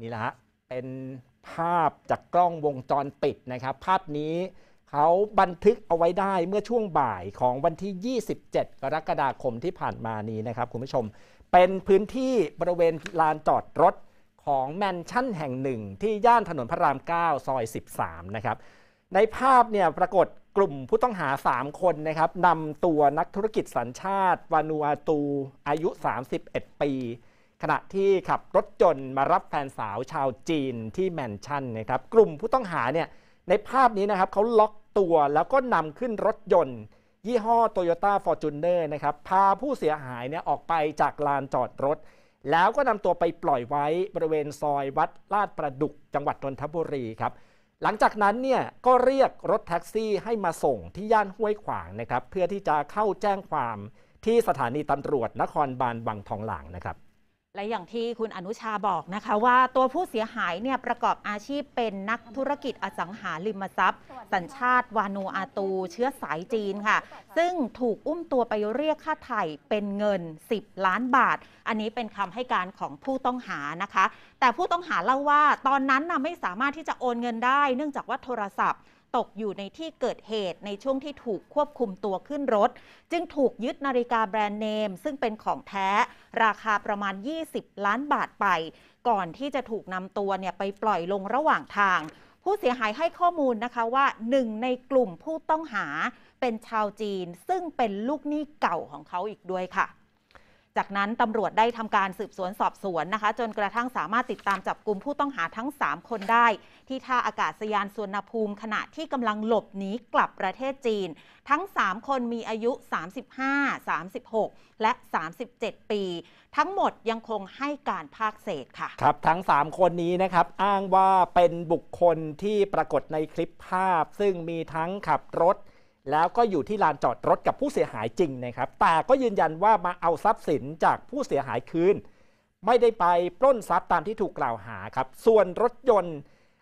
นี่แหละฮะ เป็นภาพจากกล้องวงจรปิดนะครับ ภาพนี้เขาบันทึกเอาไว้ได้เมื่อช่วงบ่ายของวันที่ 27 กรกฎาคมที่ผ่านมานี้นะครับคุณผู้ชม เป็นพื้นที่บริเวณลานจอดรถของแมนชั่นแห่งหนึ่ง ที่ย่านถนนพระราม 9 ซอย 13 นะครับ ในภาพเนี่ยปรากฏกลุ่มผู้ต้องหา 3 คนนะครับ นำตัวนักธุรกิจสัญชาติ วานูอาตูอายุ 31 ปีขณะที่ขับรถยนต์มารับแฟนสาวชาวจีนที่แมนชั่นนะครับ กลุ่มผู้ต้องหาเนี่ยในภาพนี้นะครับเขาล็อกตัวแล้วก็นำขึ้นรถยนต์ ยี่ห้อโตโยต้าฟอร์จูเนะครับพาผู้เสียหายเนี่ยออกไปจากลานจอดรถ แล้วก็นำตัวไปปล่อยไว้บริเวณซอยวัดลาดประดุกจังหวัดนนทบุรีครับหลังจากนั้นเนี่ยก็เรียกรถแท็กซี่ให้มาส่งที่ย่านห้วยขวางนะครับเพื่อที่จะเข้าแจ้งความที่สถานีตำรวจนครบาลวังทองหลางนะครับและอย่างที่คุณอนุชาบอกนะคะว่าตัวผู้เสียหายเนี่ยประกอบอาชีพเป็นนักธุรกิจอสังหาริมทรัพย์ สัญชาติวานูอาตูเชื้อสายจีนค่ะ ซึ่งถูกอุ้มตัวไปเรียกค่าไถ่เป็นเงิน 10 ล้านบาท อันนี้เป็นคำให้การของผู้ต้องหานะคะ แต่ผู้ต้องหาเล่าว่าตอนนั้นน่ะไม่สามารถที่จะโอนเงินได้เนื่องจากว่าโทรศัพท์ตกอยู่ในที่เกิดเหตุในช่วงที่ถูกควบคุมตัวขึ้นรถ จึงถูกยึดนาฬิกาแบรนด์เนม ซึ่งเป็นของแท้ ราคาประมาณ 20 ล้านบาทไป ก่อนที่จะถูกนำตัวเนี่ยไปปล่อยลงระหว่างทาง ผู้เสียหายให้ข้อมูลนะคะว่าหนึ่งในกลุ่มผู้ต้องหาเป็นชาวจีนซึ่งเป็นลูกหนี้เก่าของเขาอีกด้วยค่ะจากนั้นตำรวจได้ทำการสืบสวนสอบสวนนะคะ จนกระทั่งสามารถติดตามจับกลุ่มผู้ต้องหาทั้ง 3 คนได้ ที่ท่าอากาศยานสุวรรณภูมิขณะที่กำลังหลบหนีกลับประเทศจีน ทั้ง 3 คนมีอายุ 35 36 และ 37 ปี ทั้งหมดยังคงให้การภาคเศษค่ะ ครับ ทั้ง 3 คนนี้นะครับอ้างว่าเป็นบุคคลที่ปรากฏในคลิปภาพซึ่งมีทั้งขับรถแล้วก็อยู่ที่ลานจอดรถกับผู้เสียหายจริงนะครับ แต่ก็ยืนยันว่ามาเอาทรัพย์สินจากผู้เสียหายคืน ไม่ได้ไปปล้นทรัพย์ตามที่ถูกกล่าวหาครับ ส่วนรถยนต์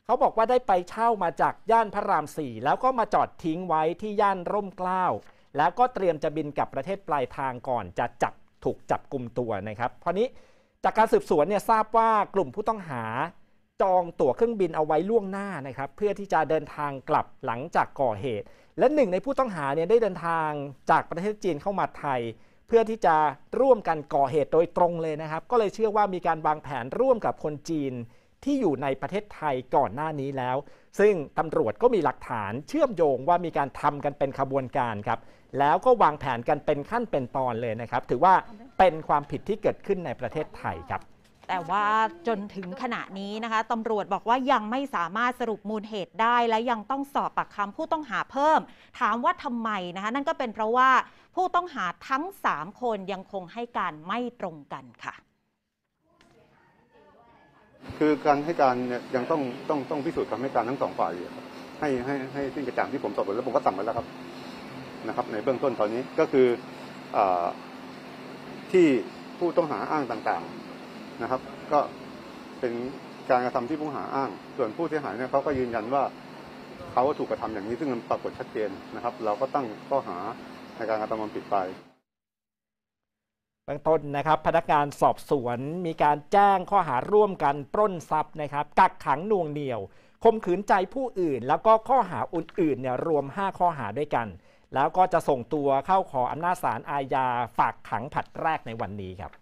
เขาบอกว่าได้ไปเช่ามาจากย่านพระรามสี่ แล้วก็มาจอดทิ้งไว้ที่ย่านร่มเกล้าแล้วก็เตรียมจะบินกลับประเทศปลายทางก่อน จะจับถูกจับกลุ่มตัวนะครับเพราะนี้จากการสืบสวนเนี่ยทราบว่ากลุ่มผู้ต้องหาจองตั๋วเครื่องบินเอาไว้ล่วงหน้านะครับ เพื่อที่จะเดินทางกลับหลังจากก่อเหตุ และหนึ่งในผู้ต้องหาเนี่ยได้เดินทางจากประเทศจีนเข้ามาไทย เพื่อที่จะร่วมกันก่อเหตุโดยตรงเลยนะครับ ก็เลยเชื่อว่ามีการวางแผนร่วมกับคนจีนที่อยู่ในประเทศไทยก่อนหน้านี้แล้ว ซึ่งตำรวจก็มีหลักฐานเชื่อมโยงว่ามีการทำกันเป็นขบวนการครับแล้วก็วางแผนกันเป็นขั้นเป็นตอนเลยนะครับถือว่าเป็นความผิดที่เกิดขึ้นในประเทศไทยครับแต่ว่าจนถึงขณะนี้นะคะตำรวจบอกว่ายังไม่สามารถสรุปมูลเหตุได้ และยังต้องสอบปากคำผู้ต้องหาเพิ่ม ถามว่าทำไมนะคะนั่นก็เป็นเพราะว่าผู้ต้องหาทั้ง 3 คนยังคงให้การไม่ตรงกันค่ะ คือการให้การเนี่ยยังต้องต้องต้องพิสูจน์คำให้การทั้งสองฝ่ายให้ให้ให้สิ้นกระจ่างที่ผมสอบแล้วผมก็สั่งไปแล้วครับนะครับในเบื้องต้นตอนนี้ก็คืออที่ผู้ต้องหาอ้างต่างๆนะครับก็เป็นการกระทำที่ผู้หาอ้าง ส่วนผู้เสียหายเนี่ยเขาก็ยืนยันว่าเขาถูกกระทำอย่างนี้ซึ่งมันปรากฏชัดเจนนะครับ เราก็ตั้งข้อหาในการกระทำความผิดไปเบื้องต้นนะครับ พนักงานสอบสวนมีการแจ้งข้อหาร่วมกันปล้นทรัพย์นะครับ กักขังนวงเหนี่ยวข่มขืนใจผู้อื่น แล้วก็ข้อหาอื่นๆเนี่ยรวม 5 ข้อหาด้วยกัน แล้วก็จะส่งตัวเข้าขออำนาจศาลอาญา ฝากขังผัดแรกในวันนี้ครับ